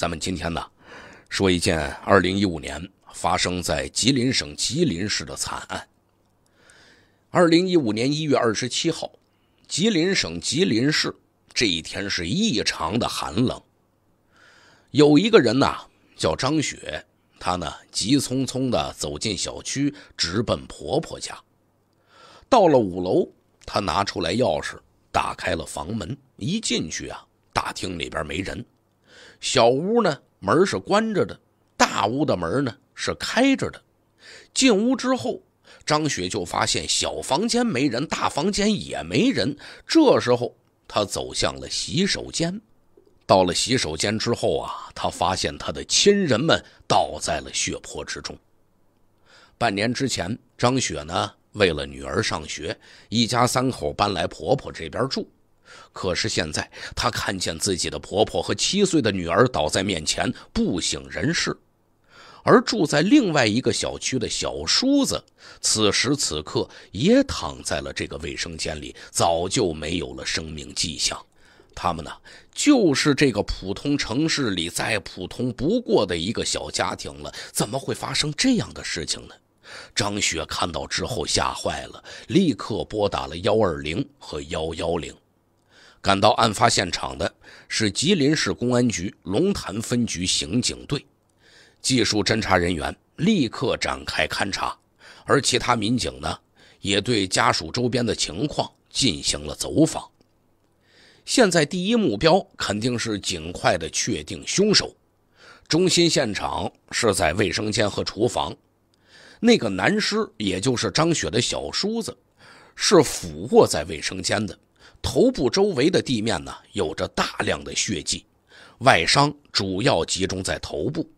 咱们今天呢，说一件二零一五年发生在吉林省吉林市的惨案。二零一五年一月二十七号，吉林省吉林市这一天是异常的寒冷。有一个人呐，叫张雪，她呢急匆匆的走进小区，直奔婆婆家。到了五楼，她拿出来钥匙，打开了房门。一进去啊，大厅里边没人。小屋呢，门是关着的；大屋的门呢是开着的。进屋之后，张雪就发现小房间没人，大房间也没人。这时候，她走向了洗手间。到了洗手间之后啊，她发现她的亲人们倒在了血泊之中。半年之前，张雪呢为了女儿上学，一家三口搬来婆婆这边住。可是现在，她看见自己的婆婆和七岁的女儿倒在面前，不省人事；而住在另外一个小区的小叔子，此时此刻也躺在了这个卫生间里，早就没有了生命迹象。他们呢，就是这个普通城市里再普通不过的一个小家庭了，怎么会发生这样的事情呢？张雪看到之后吓坏了，立刻拨打了幺二零和幺幺零。赶到案发现场的是吉林市公安局龙潭分局刑警队技术侦查人员，立刻展开勘查，而其他民警呢，也对家属周边的情况进行了走访。现在第一目标肯定是尽快的确定凶手。中心现场是在卫生间和厨房，那个男尸，也就是张雪的小叔子，是俯卧在卫生间的。头部周围的地面呢，有着大量的血迹，外伤主要集中在头部。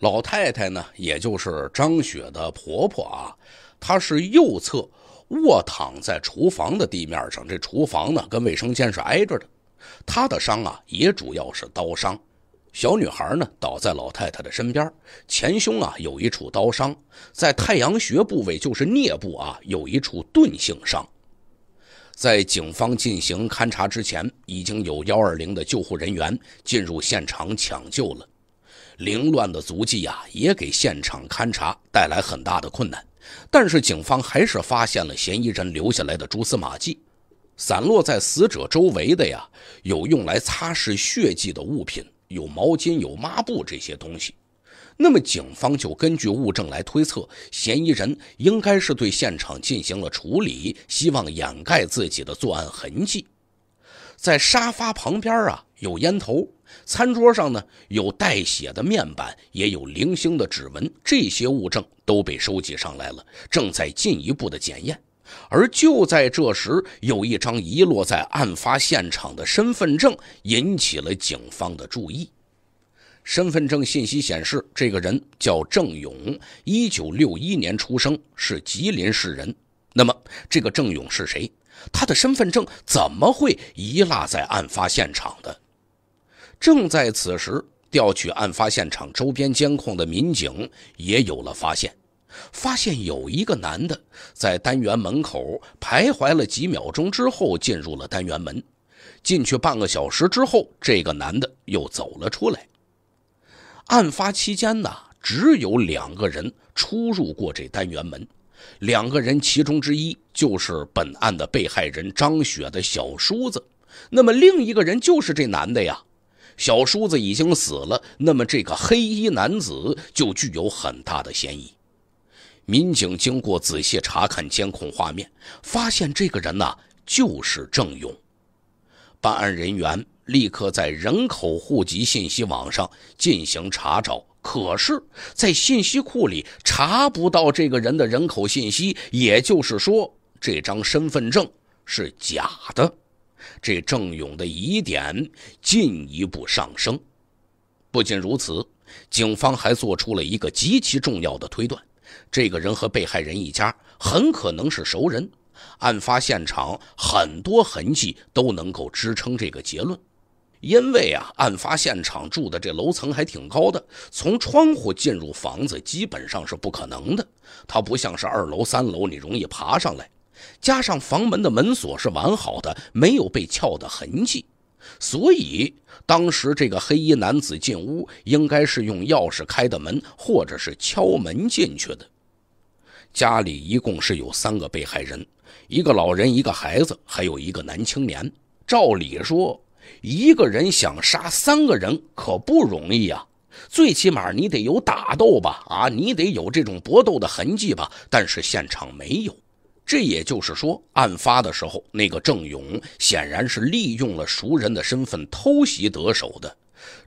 老太太呢，也就是张雪的婆婆啊，她是右侧卧躺在厨房的地面上，这厨房呢跟卫生间是挨着的。她的伤啊，也主要是刀伤。小女孩呢，倒在老太太的身边，前胸啊有一处刀伤，在太阳穴部位就是颞部啊有一处钝性伤。在警方进行勘查之前，已经有120的救护人员进入现场抢救了。凌乱的足迹呀，也给现场勘查带来很大的困难。但是警方还是发现了嫌疑人留下来的蛛丝马迹。散落在死者周围的呀，有用来擦拭血迹的物品，有毛巾，有抹布这些东西。那么，警方就根据物证来推测，嫌疑人应该是对现场进行了处理，希望掩盖自己的作案痕迹。在沙发旁边啊，有烟头；餐桌上呢，有带血的面板，也有零星的指纹。这些物证都被收集上来了，正在进一步的检验。而就在这时，有一张遗落在案发现场的身份证引起了警方的注意。身份证信息显示，这个人叫郑勇，一九六一年出生，是吉林市人。那么，这个郑勇是谁？他的身份证怎么会遗落在案发现场的？正在此时，调取案发现场周边监控的民警也有了发现，发现有一个男的在单元门口徘徊了几秒钟之后进入了单元门，进去半个小时之后，这个男的又走了出来。案发期间呢，只有两个人出入过这单元门，两个人其中之一就是本案的被害人张雪的小叔子，那么另一个人就是这男的呀。小叔子已经死了，那么这个黑衣男子就具有很大的嫌疑。民警经过仔细查看监控画面，发现这个人呢就是郑勇。办案人员。立刻在人口户籍信息网上进行查找，可是，在信息库里查不到这个人的人口信息，也就是说，这张身份证是假的。这郑勇的疑点进一步上升。不仅如此，警方还做出了一个极其重要的推断：这个人和被害人一家很可能是熟人。案发现场很多痕迹都能够支撑这个结论。因为啊，案发现场住的这楼层还挺高的，从窗户进入房子基本上是不可能的。它不像是二楼、三楼，你容易爬上来。加上房门的门锁是完好的，没有被撬的痕迹，所以当时这个黑衣男子进屋应该是用钥匙开的门，或者是敲门进去的。家里一共是有三个被害人，一个老人，一个孩子，还有一个男青年。照理说。一个人想杀三个人可不容易呀，最起码你得有打斗吧，啊，你得有这种搏斗的痕迹吧。但是现场没有，这也就是说，案发的时候，那个郑勇显然是利用了熟人的身份偷袭得手的。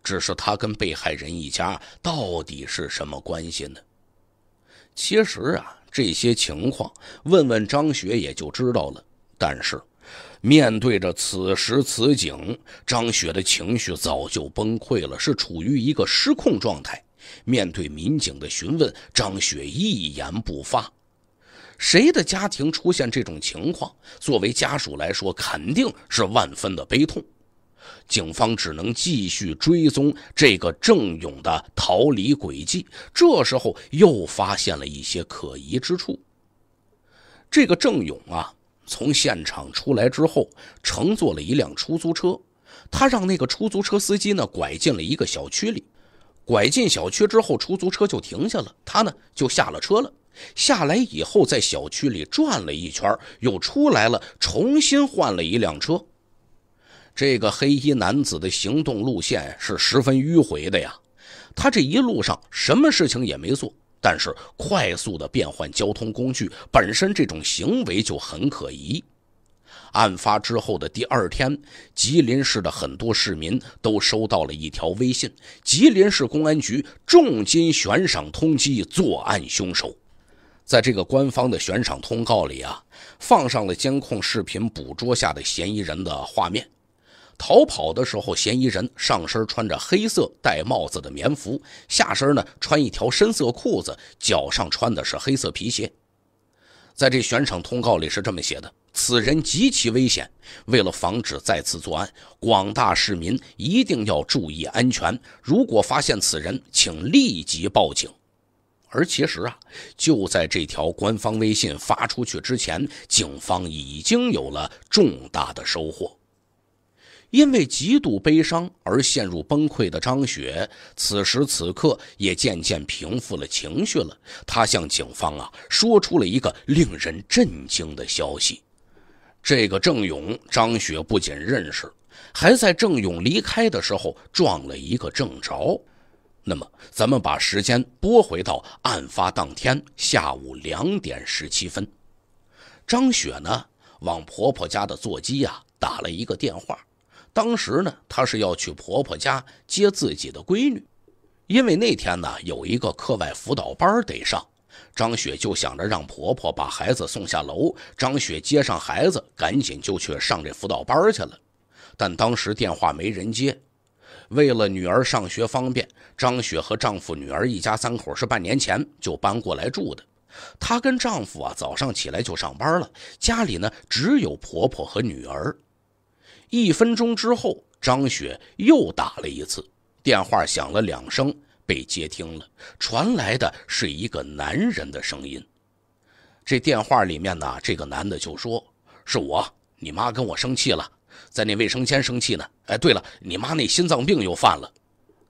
只是他跟被害人一家到底是什么关系呢？其实啊，这些情况问问张学也就知道了，但是。面对着此时此景，张雪的情绪早就崩溃了，是处于一个失控状态。面对民警的询问，张雪一言不发。谁的家庭出现这种情况，作为家属来说，肯定是万分的悲痛。警方只能继续追踪这个郑勇的逃离轨迹。这时候又发现了一些可疑之处。这个郑勇啊。从现场出来之后，乘坐了一辆出租车，他让那个出租车司机呢拐进了一个小区里，拐进小区之后，出租车就停下了，他呢就下了车了。下来以后，在小区里转了一圈，又出来了，重新换了一辆车。这个黑衣男子的行动路线是十分迂回的呀，他这一路上什么事情也没做。但是快速的变换交通工具本身这种行为就很可疑。案发之后的第二天，吉林市的很多市民都收到了一条微信：吉林市公安局重金悬赏通缉作案凶手。在这个官方的悬赏通告里啊，放上了监控视频捕捉下的嫌疑人的画面。逃跑的时候，嫌疑人上身穿着黑色戴帽子的棉服，下身呢穿一条深色裤子，脚上穿的是黑色皮鞋。在这悬赏通告里是这么写的：“此人极其危险，为了防止再次作案，广大市民一定要注意安全。如果发现此人，请立即报警。”而其实啊，就在这条官方微信发出去之前，警方已经有了重大的收获。因为极度悲伤而陷入崩溃的张雪，此时此刻也渐渐平复了情绪了。她向警方啊说出了一个令人震惊的消息：这个郑勇，张雪不仅认识，还在郑勇离开的时候撞了一个正着。那么，咱们把时间拨回到案发当天下午两点十七分，张雪呢往婆婆家的座机呀打了一个电话。当时呢，她是要去婆婆家接自己的闺女，因为那天呢有一个课外辅导班得上。张雪就想着让婆婆把孩子送下楼，张雪接上孩子，赶紧就去上这辅导班去了。但当时电话没人接。为了女儿上学方便，张雪和丈夫、女儿一家三口是半年前就搬过来住的。她跟丈夫啊早上起来就上班了，家里呢只有婆婆和女儿。一分钟之后，张雪又打了一次电话，响了两声，被接听了。传来的是一个男人的声音。这电话里面呢，这个男的就说：“是我，你妈跟我生气了，在那卫生间生气呢。哎，对了，你妈那心脏病又犯了。”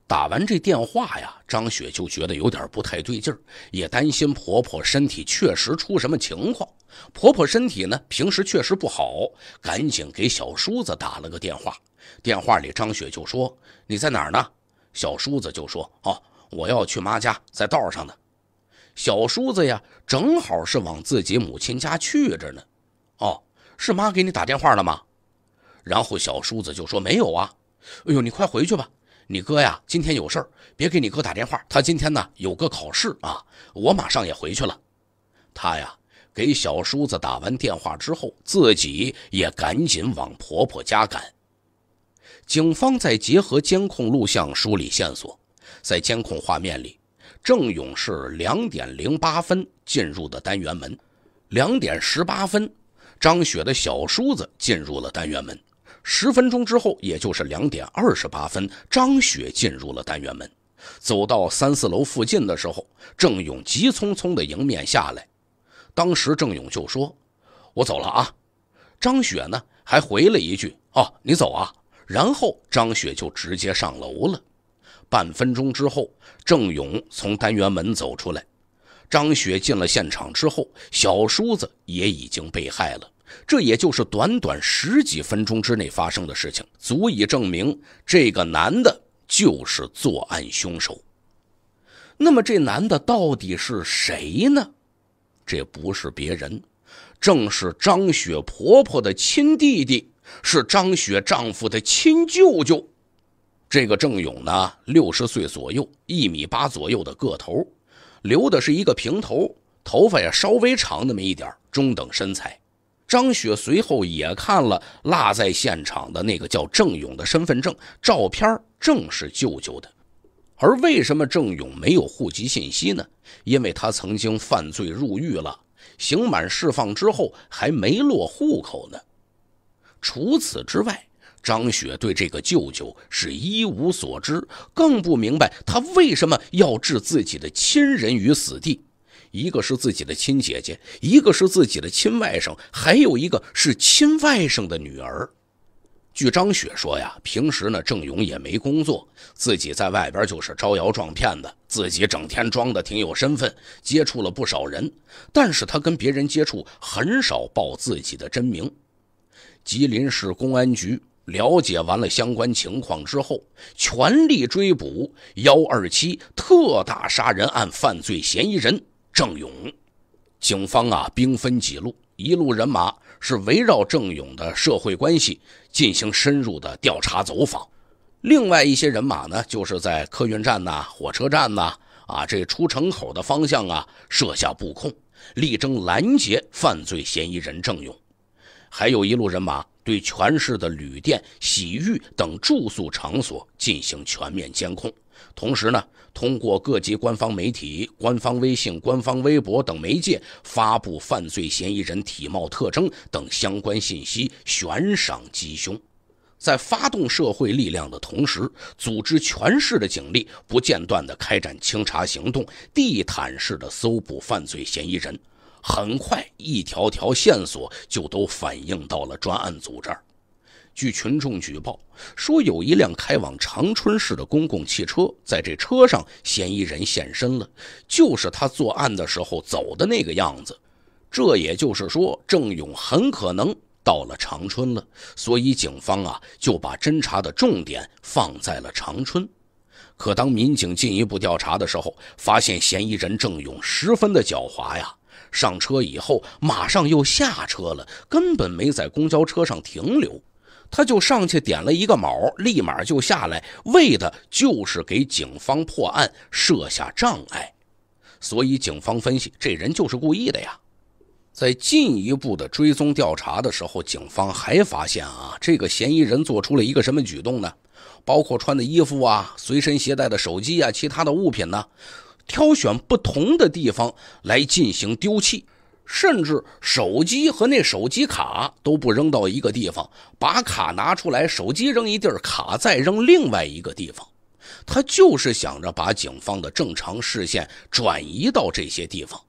打完这电话呀，张雪就觉得有点不太对劲儿，也担心婆婆身体确实出什么情况。婆婆身体呢？平时确实不好，赶紧给小叔子打了个电话。电话里张雪就说：“你在哪儿呢？”小叔子就说：“哦，我要去妈家，在道上呢。”小叔子呀，正好是往自己母亲家去着呢。哦，是妈给你打电话了吗？然后小叔子就说：“没有啊。”哎呦，你快回去吧。你哥呀，今天有事儿，别给你哥打电话。他今天呢，有个考试啊。我马上也回去了。他呀。给小叔子打完电话之后，自己也赶紧往婆婆家赶。警方在结合监控录像梳理线索，在监控画面里，郑勇是两点零八分进入的单元门，两点十八分，张雪的小叔子进入了单元门。十分钟之后，也就是两点二十八分，张雪进入了单元门，走到三四楼附近的时候，郑勇急匆匆的迎面下来。当时郑勇就说：“我走了啊。”张雪呢还回了一句：“哦，你走啊。”然后张雪就直接上楼了。半分钟之后，郑勇从单元门走出来。张雪进了现场之后，小叔子也已经被害了。这也就是短短十几分钟之内发生的事情，足以证明这个男的就是作案凶手。那么，这男的到底是谁呢？这不是别人，正是张雪婆婆的亲弟弟，是张雪丈夫的亲舅舅。这个郑勇呢，六十岁左右，一米八左右的个头，留的是一个平头，头发也稍微长那么一点，中等身材。张雪随后也看了落在现场的那个叫郑勇的身份证照片，正是舅舅的。而为什么郑勇没有户籍信息呢？因为他曾经犯罪入狱了，刑满释放之后还没落户口呢。除此之外，张雪对这个舅舅是一无所知，更不明白他为什么要置自己的亲人于死地。一个是自己的亲姐姐，一个是自己的亲外甥，还有一个是亲外甥的女儿。据张雪说呀，平时呢郑勇也没工作，自己在外边就是招摇撞骗的，自己整天装的挺有身份，接触了不少人，但是他跟别人接触很少报自己的真名。吉林市公安局了解完了相关情况之后，全力追捕“幺二七”特大杀人案犯罪嫌疑人郑勇。警方啊，兵分几路。一路人马是围绕郑勇的社会关系进行深入的调查走访，另外一些人马呢，就是在客运站呐、火车站呐、啊这出城口的方向啊设下布控，力争拦截犯罪嫌疑人郑勇，还有一路人马对全市的旅店、洗浴等住宿场所进行全面监控，同时呢。通过各级官方媒体、官方微信、官方微博等媒介发布犯罪嫌疑人体貌特征等相关信息，悬赏缉凶。在发动社会力量的同时，组织全市的警力不间断地开展清查行动，地毯式的搜捕犯罪嫌疑人。很快，一条条线索就都反映到了专案组这儿。据群众举报说，有一辆开往长春市的公共汽车，在这车上，嫌疑人现身了，就是他作案的时候走的那个样子。这也就是说，郑勇很可能到了长春了，所以警方啊就把侦查的重点放在了长春。可当民警进一步调查的时候，发现嫌疑人郑勇十分的狡猾呀，上车以后马上又下车了，根本没在公交车上停留。他就上去点了一个卯，立马就下来，为的就是给警方破案设下障碍。所以警方分析，这人就是故意的呀。在进一步的追踪调查的时候，警方还发现啊，这个嫌疑人做出了一个什么举动呢？包括穿的衣服啊，随身携带的手机啊，其他的物品呢，挑选不同的地方来进行丢弃。甚至手机和那手机卡都不扔到一个地方，把卡拿出来，手机扔一地儿，卡再扔另外一个地方，他就是想着把警方的正常视线转移到这些地方。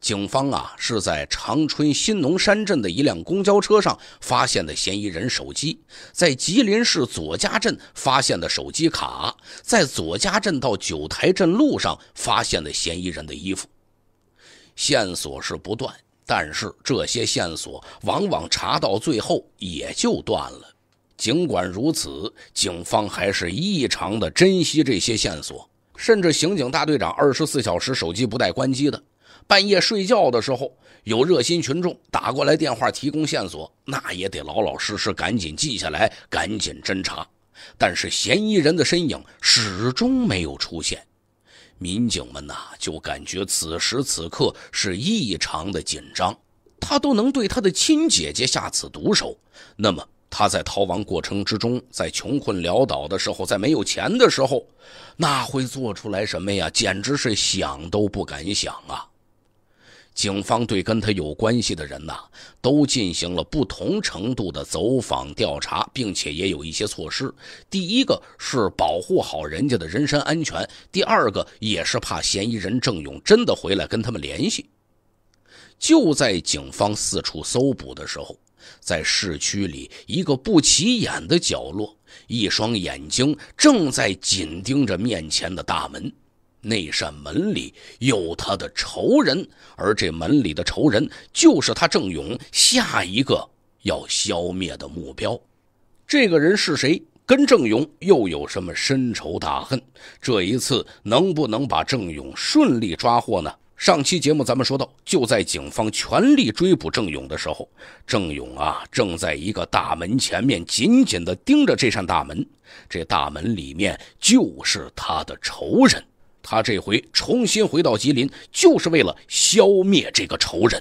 警方啊是在长春新农山镇的一辆公交车上发现的嫌疑人手机，在吉林市左家镇发现的手机卡，在左家镇到九台镇路上发现的嫌疑人的衣服。线索是不断，但是这些线索往往查到最后也就断了。尽管如此，警方还是异常的珍惜这些线索，甚至刑警大队长二十四小时手机不带关机的，半夜睡觉的时候有热心群众打过来电话提供线索，那也得老老实实赶紧记下来，赶紧侦查。但是嫌疑人的身影始终没有出现。民警们呐，就感觉此时此刻是异常的紧张。他都能对他的亲姐姐下此毒手，那么他在逃亡过程之中，在穷困潦倒的时候，在没有钱的时候，那会做出来什么呀？简直是想都不敢想啊！警方对跟他有关系的人呐，都进行了不同程度的走访调查，并且也有一些措施。第一个是保护好人家的人身安全，第二个也是怕嫌疑人郑勇真的回来跟他们联系。就在警方四处搜捕的时候，在市区里一个不起眼的角落，一双眼睛正在紧盯着面前的大门。那扇门里有他的仇人，而这门里的仇人就是他郑勇下一个要消灭的目标。这个人是谁？跟郑勇又有什么深仇大恨？这一次能不能把郑勇顺利抓获呢？上期节目咱们说到，就在警方全力追捕郑勇的时候，郑勇啊正在一个大门前面紧紧地盯着这扇大门，这大门里面就是他的仇人。他这回重新回到吉林，就是为了消灭这个仇人。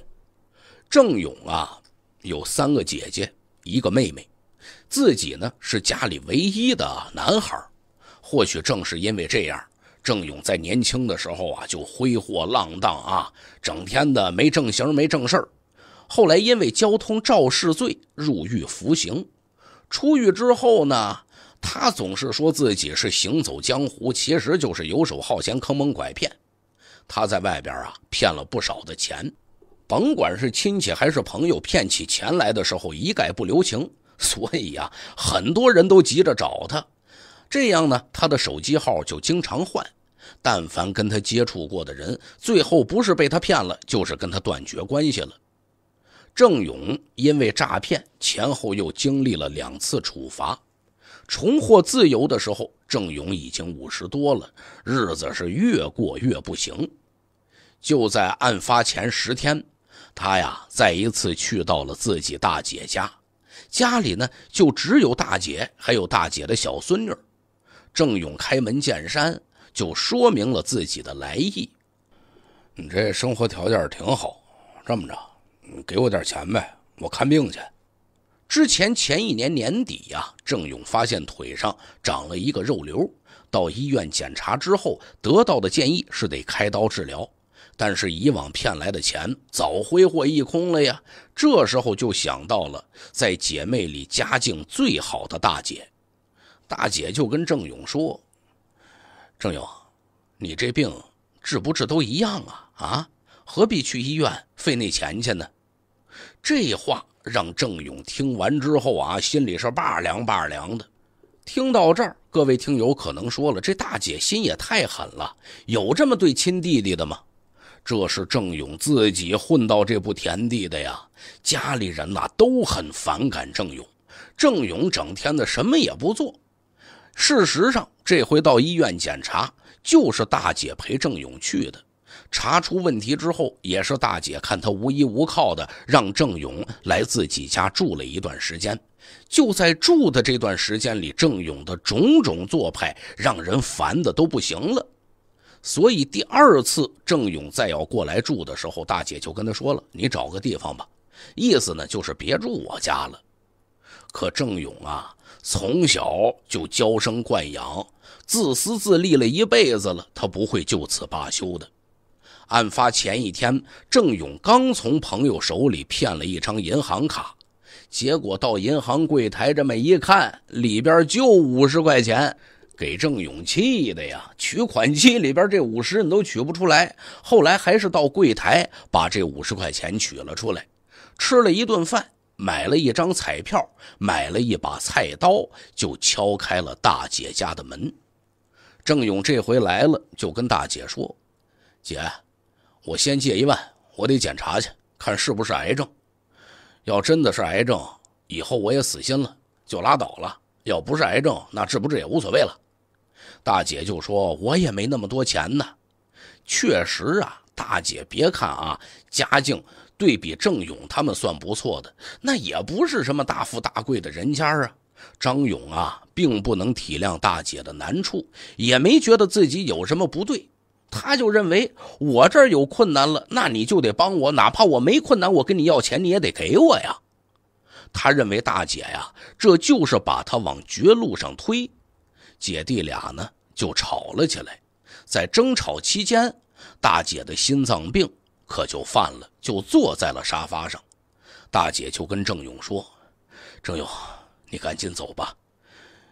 郑勇啊，有三个姐姐，一个妹妹，自己呢是家里唯一的男孩。或许正是因为这样，郑勇在年轻的时候啊就挥霍浪荡啊，整天的没正形没正事儿。后来因为交通肇事罪入狱服刑，出狱之后呢。他总是说自己是行走江湖，其实就是游手好闲、坑蒙拐骗。他在外边啊骗了不少的钱，甭管是亲戚还是朋友，骗起钱来的时候一概不留情。所以啊，很多人都急着找他，这样呢，他的手机号就经常换。但凡跟他接触过的人，最后不是被他骗了，就是跟他断绝关系了。郑勇因为诈骗，前后又经历了两次处罚。重获自由的时候，郑勇已经五十多了，日子是越过越不行。就在案发前十天，他呀再一次去到了自己大姐家，家里呢就只有大姐还有大姐的小孙女。郑勇开门见山就说明了自己的来意：“你这生活条件挺好，这么着，给我点钱呗，我看病去。”之前前一年年底呀，郑勇发现腿上长了一个肉瘤，到医院检查之后得到的建议是得开刀治疗，但是以往骗来的钱早挥霍一空了呀，这时候就想到了在姐妹里家境最好的大姐，大姐就跟郑勇说：“郑勇，你这病治不治都一样啊啊，何必去医院费那钱去呢？”这话。让郑勇听完之后啊，心里是拔凉拔凉的。听到这儿，各位听友可能说了，这大姐心也太狠了，有这么对亲弟弟的吗？这是郑勇自己混到这步田地的呀，家里人呐都很反感郑勇。郑勇整天的什么也不做，事实上这回到医院检查，就是大姐陪郑勇去的。查出问题之后，也是大姐看他无依无靠的，让郑勇来自己家住了一段时间。就在住的这段时间里，郑勇的种种做派让人烦的都不行了。所以第二次郑勇再要过来住的时候，大姐就跟他说了：“你找个地方吧，意思呢就是别住我家了。”可郑勇啊，从小就娇生惯养、自私自利了一辈子了，他不会就此罢休的。案发前一天，郑勇刚从朋友手里骗了一张银行卡，结果到银行柜台这么一看，里边就五十块钱，给郑勇气的呀！取款机里边这五十你都取不出来。后来还是到柜台把这五十块钱取了出来，吃了一顿饭，买了一张彩票，买了一把菜刀，就敲开了大姐家的门。郑勇这回来了，就跟大姐说：“姐。”我先借一万，我得检查去，看是不是癌症。要真的是癌症，以后我也死心了，就拉倒了。要不是癌症，那治不治也无所谓了。大姐就说：“我也没那么多钱呢。”确实啊，大姐，别看啊，家境对比郑勇他们算不错的，那也不是什么大富大贵的人家啊。张勇啊，并不能体谅大姐的难处，也没觉得自己有什么不对。他就认为我这儿有困难了，那你就得帮我，哪怕我没困难，我跟你要钱你也得给我呀。他认为大姐呀，这就是把他往绝路上推。姐弟俩呢就吵了起来，在争吵期间，大姐的心脏病可就犯了，就坐在了沙发上。大姐就跟郑勇说：“郑勇，你赶紧走吧，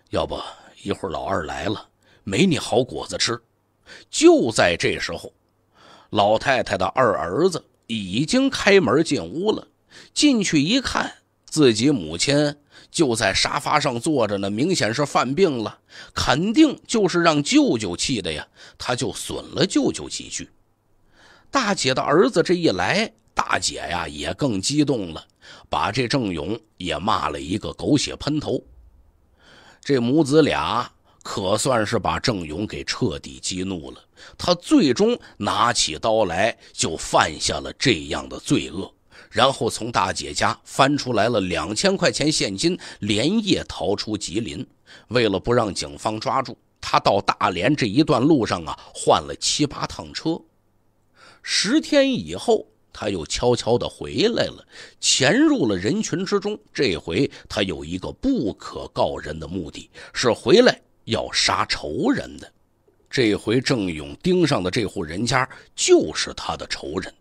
要不一会儿老二来了，没你好果子吃。”就在这时候，老太太的二儿子已经开门进屋了。进去一看，自己母亲就在沙发上坐着呢，明显是犯病了，肯定就是让舅舅气的呀。他就损了舅舅几句。大姐的儿子这一来，大姐呀也更激动了，把这郑勇也骂了一个狗血喷头。这母子俩。可算是把郑勇给彻底激怒了，他最终拿起刀来，就犯下了这样的罪恶。然后从大姐家翻出来了两千块钱现金，连夜逃出吉林。为了不让警方抓住，他到大连这一段路上啊，换了七八趟车。十天以后，他又悄悄的回来了，潜入了人群之中。这回他有一个不可告人的目的，是回来。要杀仇人的，这回郑勇盯上的这户人家就是他的仇人。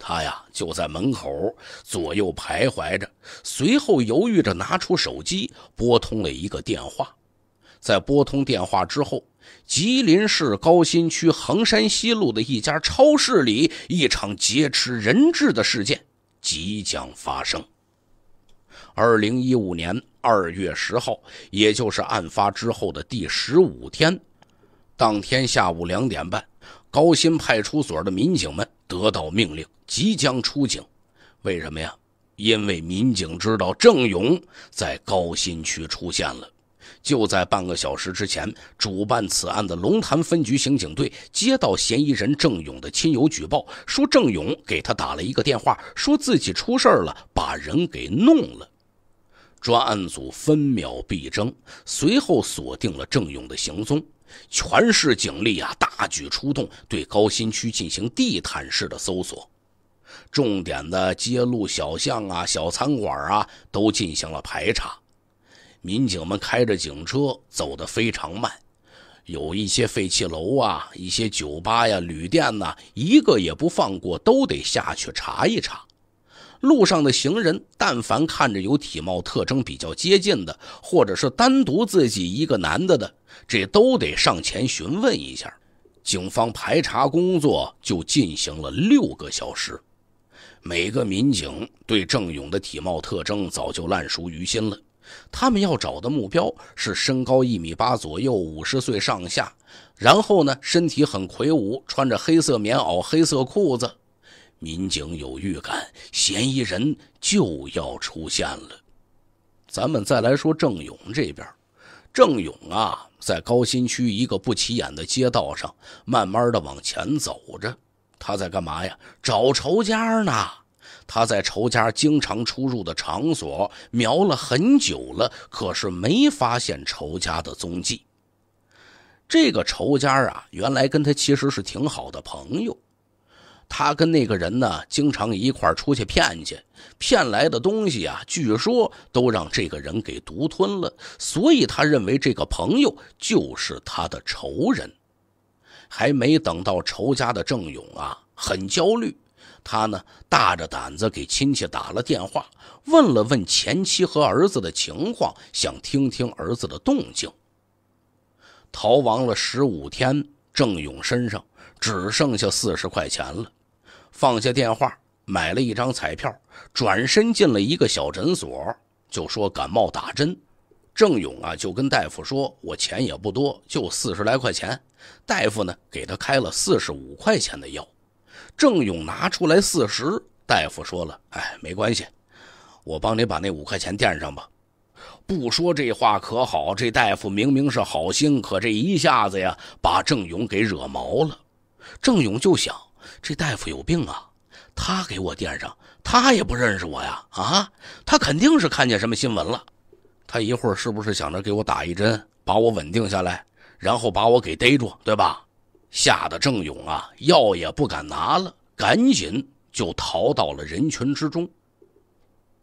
他呀就在门口左右徘徊着，随后犹豫着拿出手机拨通了一个电话。在拨通电话之后，吉林市高新区衡山西路的一家超市里，一场劫持人质的事件即将发生。二零一五年。二月十号，也就是案发之后的第十五天，当天下午两点半，高新派出所的民警们得到命令，即将出警。为什么呀？因为民警知道郑勇在高新区出现了。就在半个小时之前，主办此案的龙潭分局刑警队接到嫌疑人郑勇的亲友举报，说郑勇给他打了一个电话，说自己出事了，把人给弄了。专案组分秒必争，随后锁定了郑勇的行踪，全市警力啊大举出动，对高新区进行地毯式的搜索，重点的街路、小巷啊、小餐馆啊都进行了排查。民警们开着警车走得非常慢，有一些废弃楼啊、一些酒吧呀、旅店呐，一个也不放过，都得下去查一查。路上的行人，但凡看着有体貌特征比较接近的，或者是单独自己一个男的的，这都得上前询问一下。警方排查工作就进行了六个小时，每个民警对郑勇的体貌特征早就烂熟于心了。他们要找的目标是身高一米八左右，五十岁上下，然后呢，身体很魁梧，穿着黑色棉袄、黑色裤子。民警有预感，嫌疑人就要出现了。咱们再来说郑勇这边。郑勇啊，在高新区一个不起眼的街道上，慢慢的往前走着。他在干嘛呀？找仇家呢。他在仇家经常出入的场所瞄了很久了，可是没发现仇家的踪迹。这个仇家啊，原来跟他其实是挺好的朋友。他跟那个人呢，经常一块出去骗去，骗来的东西啊，据说都让这个人给独吞了，所以他认为这个朋友就是他的仇人。还没等到仇家的郑勇啊，很焦虑，他呢大着胆子给亲戚打了电话，问了问前妻和儿子的情况，想听听儿子的动静。逃亡了十五天，郑勇身上只剩下四十块钱了。放下电话，买了一张彩票，转身进了一个小诊所，就说感冒打针。郑勇啊，就跟大夫说：“我钱也不多，就四十来块钱。”大夫呢，给他开了四十五块钱的药。郑勇拿出来四十，大夫说了：“哎，没关系，我帮你把那五块钱垫上吧。”不说这话可好，这大夫明明是好心，可这一下子呀，把郑勇给惹毛了。郑勇就想。这大夫有病啊，他给我垫上，他也不认识我呀啊，他肯定是看见什么新闻了，他一会儿是不是想着给我打一针，把我稳定下来，然后把我给逮住，对吧？吓得郑勇啊，药也不敢拿了，赶紧就逃到了人群之中。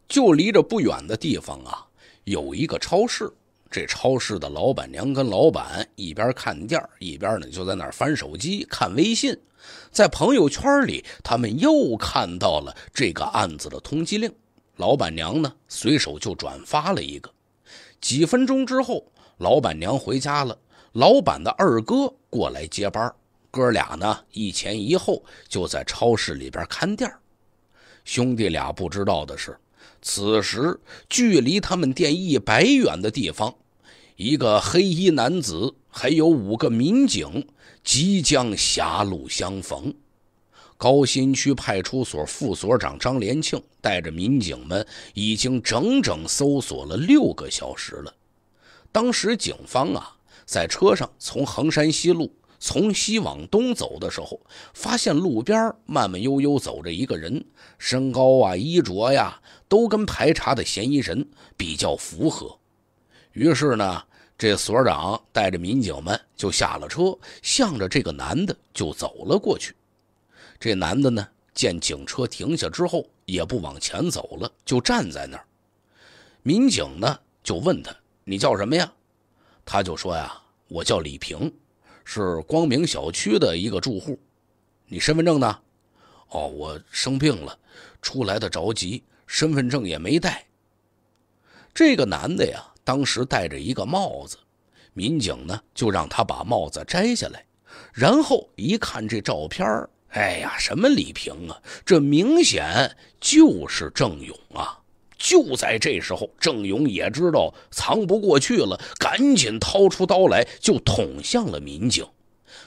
就离这不远的地方啊，有一个超市。这超市的老板娘跟老板一边看店一边呢就在那儿翻手机看微信，在朋友圈里，他们又看到了这个案子的通缉令。老板娘呢随手就转发了一个。几分钟之后，老板娘回家了，老板的二哥过来接班，哥俩呢一前一后就在超市里边看店兄弟俩不知道的是，此时距离他们店一百远的地方。一个黑衣男子，还有五个民警，即将狭路相逢。高新区派出所副所长张连庆带着民警们，已经整整搜索了六个小时了。当时警方啊，在车上从衡山西路从西往东走的时候，发现路边慢慢悠悠走着一个人，身高啊、衣着呀，都跟排查的嫌疑人比较符合。于是呢，这所长带着民警们就下了车，向着这个男的就走了过去。这男的呢，见警车停下之后，也不往前走了，就站在那儿。民警呢就问他：“你叫什么呀？”他就说：“呀，我叫李平，是光明小区的一个住户。你身份证呢？”“哦，我生病了，出来的着急，身份证也没带。”这个男的呀。当时戴着一个帽子，民警呢就让他把帽子摘下来，然后一看这照片哎呀，什么李平啊，这明显就是郑勇啊！就在这时候，郑勇也知道藏不过去了，赶紧掏出刀来就捅向了民警，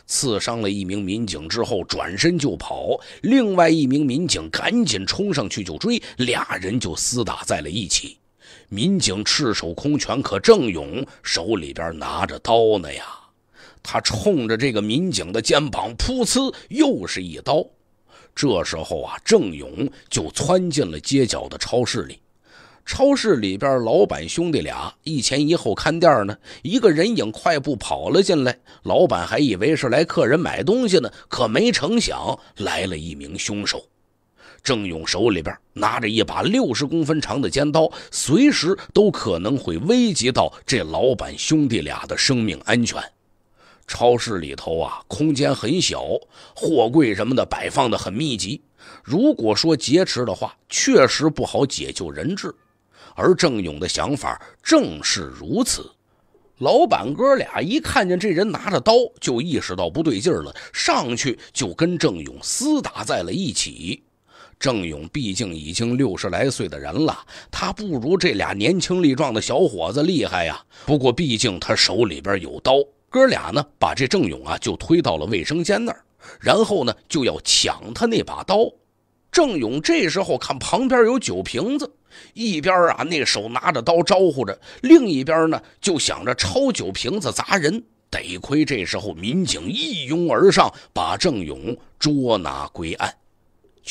刺伤了一名民警之后，转身就跑。另外一名民警赶紧冲上去就追，俩人就厮打在了一起。民警赤手空拳，可郑勇手里边拿着刀呢呀！他冲着这个民警的肩膀，噗呲，又是一刀。这时候啊，郑勇就窜进了街角的超市里。超市里边，老板兄弟俩一前一后看店呢。一个人影快步跑了进来，老板还以为是来客人买东西呢，可没成想来了一名凶手。郑勇手里边拿着一把六十公分长的尖刀，随时都可能会危及到这老板兄弟俩的生命安全。超市里头啊，空间很小，货柜什么的摆放的很密集。如果说劫持的话，确实不好解救人质。而郑勇的想法正是如此。老板哥俩一看见这人拿着刀，就意识到不对劲了，上去就跟郑勇厮打在了一起。郑勇毕竟已经六十来岁的人了，他不如这俩年轻力壮的小伙子厉害呀。不过，毕竟他手里边有刀，哥俩呢把这郑勇啊就推到了卫生间那儿，然后呢就要抢他那把刀。郑勇这时候看旁边有酒瓶子，一边啊那手拿着刀招呼着，另一边呢就想着抄酒瓶子砸人。得亏这时候民警一拥而上，把郑勇捉拿归案。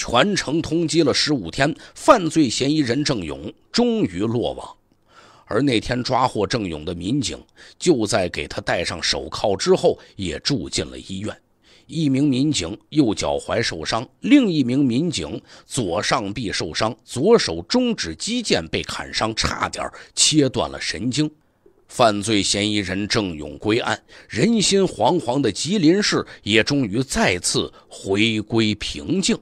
全城通缉了十五天，犯罪嫌疑人郑勇终于落网。而那天抓获郑勇的民警，就在给他戴上手铐之后，也住进了医院。一名民警右脚踝受伤，另一名民警左上臂受伤，左手中指肌腱被砍伤，差点切断了神经。犯罪嫌疑人郑勇归案，人心惶惶的吉林市也终于再次回归平静。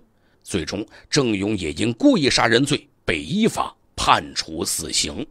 最终，郑勇也因故意杀人罪被依法判处死刑。